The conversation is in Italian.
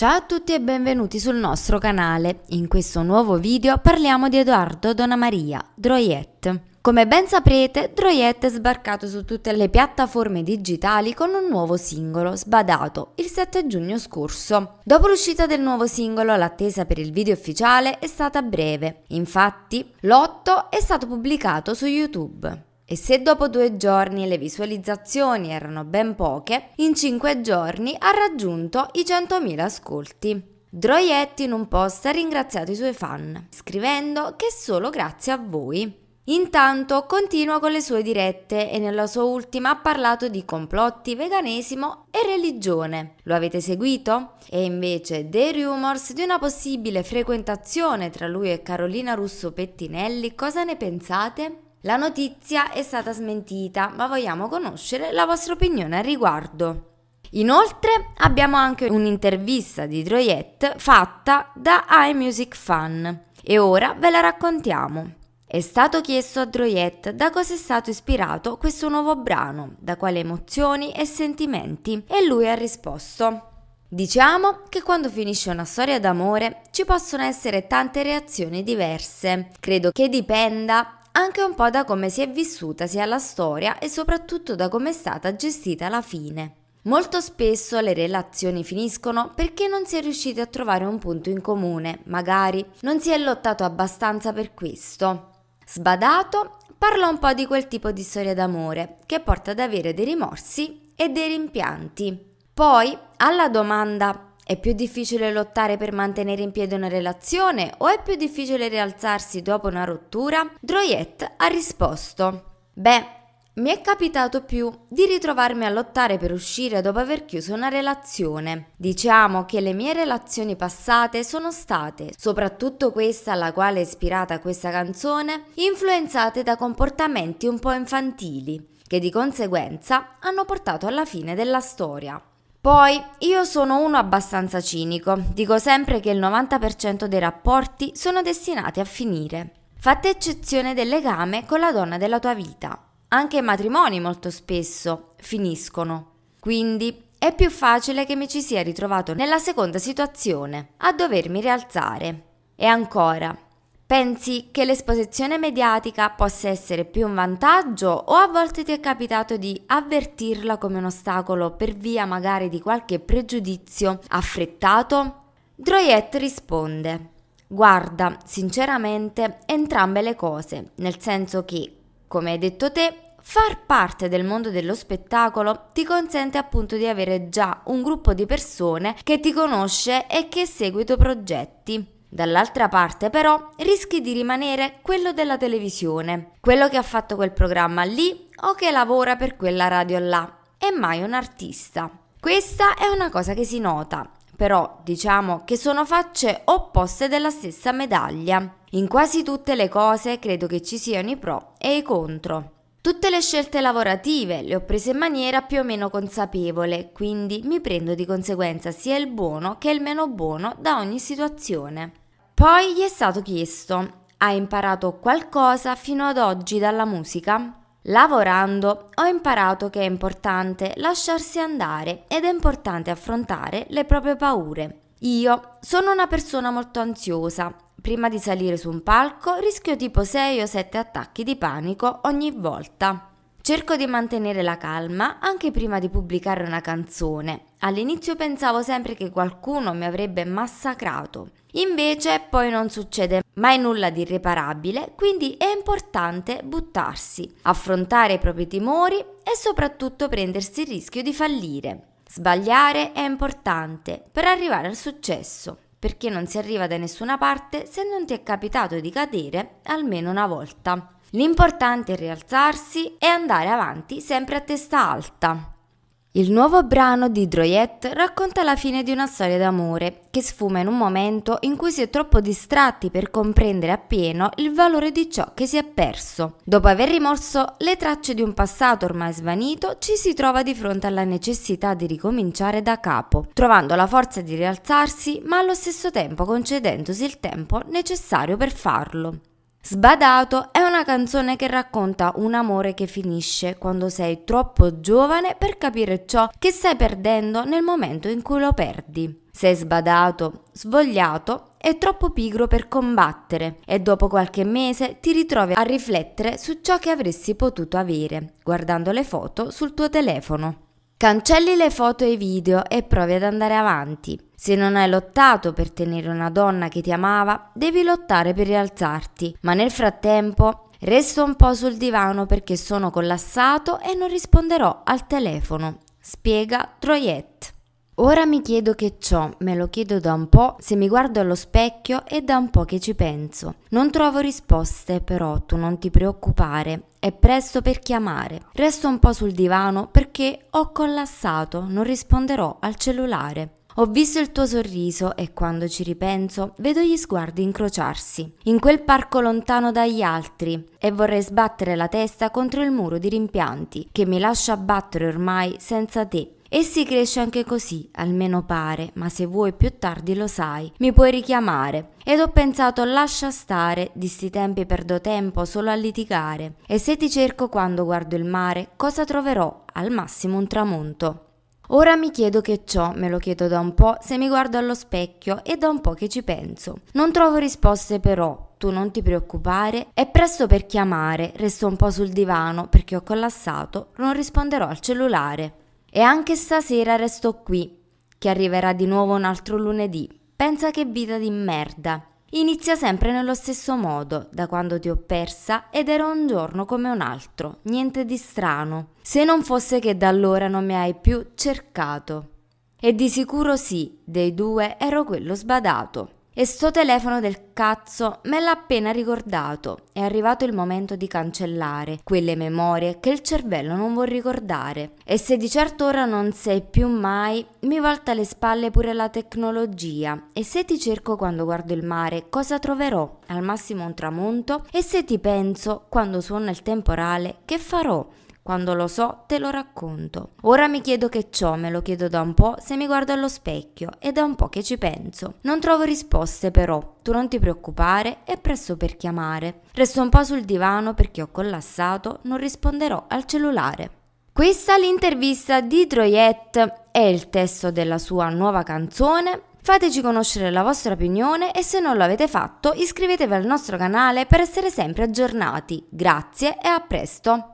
Ciao a tutti e benvenuti sul nostro canale. In questo nuovo video parliamo di Edoardo Donamaria, Droyet. Come ben saprete, Droyet è sbarcato su tutte le piattaforme digitali con un nuovo singolo, sbadato, il 7 giugno scorso. Dopo l'uscita del nuovo singolo, l'attesa per il video ufficiale è stata breve. Infatti, l'otto è stato pubblicato su YouTube. E se dopo due giorni le visualizzazioni erano ben poche, in cinque giorni ha raggiunto i 100.000 ascolti. Droietti in un post ha ringraziato i suoi fan, scrivendo che solo grazie a voi. Intanto continua con le sue dirette e nella sua ultima ha parlato di complotti, veganesimo e religione. Lo avete seguito? E invece dei rumors di una possibile frequentazione tra lui e Carolina Russo Pettinelli, cosa ne pensate? La notizia è stata smentita, ma vogliamo conoscere la vostra opinione al riguardo. Inoltre abbiamo anche un'intervista di Droyette fatta da iMusic Fan e ora ve la raccontiamo. È stato chiesto a Droyette da cosa è stato ispirato questo nuovo brano, da quali emozioni e sentimenti e lui ha risposto Diciamo che quando finisce una storia d'amore ci possono essere tante reazioni diverse. Credo che dipenda anche un po' da come si è vissuta sia la storia e soprattutto da come è stata gestita la fine. Molto spesso le relazioni finiscono perché non si è riusciti a trovare un punto in comune, magari non si è lottato abbastanza per questo. Sbadato parla un po' di quel tipo di storia d'amore che porta ad avere dei rimorsi e dei rimpianti. Poi, alla domanda è più difficile lottare per mantenere in piedi una relazione o è più difficile rialzarsi dopo una rottura? Droyette ha risposto: Beh, mi è capitato più di ritrovarmi a lottare per uscire dopo aver chiuso una relazione. Diciamo che le mie relazioni passate sono state, soprattutto questa alla quale è ispirata questa canzone, influenzate da comportamenti un po' infantili, che di conseguenza hanno portato alla fine della storia. Poi io sono uno abbastanza cinico, dico sempre che il 90% dei rapporti sono destinati a finire, fatta eccezione del legame con la donna della tua vita. Anche i matrimoni molto spesso finiscono. Quindi è più facile che mi ci sia ritrovato nella seconda situazione, a dovermi rialzare. E ancora, Pensi che l'esposizione mediatica possa essere più un vantaggio o a volte ti è capitato di avvertirla come un ostacolo per via magari di qualche pregiudizio affrettato? Droyette risponde Guarda, sinceramente, entrambe le cose, nel senso che, come hai detto te, Far parte del mondo dello spettacolo ti consente appunto di avere già un gruppo di persone che ti conosce e che segue i tuoi progetti. Dall'altra parte però rischi di rimanere quello della televisione, quello che ha fatto quel programma lì o che lavora per quella radio là, e mai un artista. Questa è una cosa che si nota, però diciamo che sono facce opposte della stessa medaglia. In quasi tutte le cose credo che ci siano i pro e i contro. Tutte le scelte lavorative le ho prese in maniera più o meno consapevole, quindi mi prendo di conseguenza sia il buono che il meno buono da ogni situazione. Poi gli è stato chiesto, hai imparato qualcosa fino ad oggi dalla musica? Lavorando ho imparato che è importante lasciarsi andare ed è importante affrontare le proprie paure. Io sono una persona molto ansiosa prima di salire su un palco rischio tipo 6 o 7 attacchi di panico ogni volta. Cerco di mantenere la calma anche prima di pubblicare una canzone. All'inizio pensavo sempre che qualcuno mi avrebbe massacrato. Invece poi non succede mai nulla di irreparabile, quindi è importante buttarsi, affrontare i propri timori e soprattutto prendersi il rischio di fallire. Sbagliare è importante per arrivare al successo perché non si arriva da nessuna parte se non ti è capitato di cadere almeno una volta. L'importante è rialzarsi e andare avanti sempre a testa alta. Il nuovo brano di Droyette racconta la fine di una storia d'amore, che sfuma in un momento in cui si è troppo distratti per comprendere appieno il valore di ciò che si è perso. Dopo aver rimorso le tracce di un passato ormai svanito, ci si trova di fronte alla necessità di ricominciare da capo, trovando la forza di rialzarsi, ma allo stesso tempo concedendosi il tempo necessario per farlo. Sbadato è una canzone che racconta un amore che finisce quando sei troppo giovane per capire ciò che stai perdendo nel momento in cui lo perdi. Sei sbadato, svogliato e troppo pigro per combattere e dopo qualche mese ti ritrovi a riflettere su ciò che avresti potuto avere guardando le foto sul tuo telefono. Cancelli le foto e i video e provi ad andare avanti. Se non hai lottato per tenere una donna che ti amava, devi lottare per rialzarti, ma nel frattempo resto un po' sul divano perché sono collassato e non risponderò al telefono, spiega Troyette. Ora mi chiedo che ciò, me lo chiedo da un po', se mi guardo allo specchio e da un po' che ci penso. Non trovo risposte, però tu non ti preoccupare, è presto per chiamare. Resto un po' sul divano perché ho collassato, non risponderò al cellulare. Ho visto il tuo sorriso e quando ci ripenso vedo gli sguardi incrociarsi, in quel parco lontano dagli altri, e vorrei sbattere la testa contro il muro di rimpianti che mi lascia battere ormai senza te Essi cresce anche così, almeno pare, ma se vuoi più tardi lo sai, mi puoi richiamare. Ed ho pensato lascia stare, di sti tempi perdo tempo solo a litigare. E se ti cerco quando guardo il mare, cosa troverò? Al massimo un tramonto. Ora mi chiedo che ciò, me lo chiedo da un po', se mi guardo allo specchio e da un po' che ci penso. Non trovo risposte però, tu non ti preoccupare, è presto per chiamare, resto un po' sul divano perché ho collassato, non risponderò al cellulare. E anche stasera resto qui, che arriverà di nuovo un altro lunedì. Pensa che vita di merda. Inizia sempre nello stesso modo, da quando ti ho persa ed era un giorno come un altro, niente di strano, se non fosse che da allora non mi hai più cercato. E di sicuro sì, dei due ero quello sbadato. E sto telefono del cazzo me l'ha appena ricordato. È arrivato il momento di cancellare quelle memorie che il cervello non vuol ricordare. E se di certo ora non sei più mai, mi volta le spalle pure la tecnologia. E se ti cerco quando guardo il mare, cosa troverò? Al massimo un tramonto? E se ti penso quando suona il temporale, che farò? Quando lo so, te lo racconto. Ora mi chiedo che ciò, me lo chiedo da un po', se mi guardo allo specchio, e da un po' che ci penso. Non trovo risposte però, tu non ti preoccupare, è presto per chiamare. Resto un po' sul divano perché ho collassato, non risponderò al cellulare. Questa l'intervista di Droyette è il testo della sua nuova canzone Fateci conoscere la vostra opinione e se non l'avete fatto iscrivetevi al nostro canale per essere sempre aggiornati. Grazie e a presto!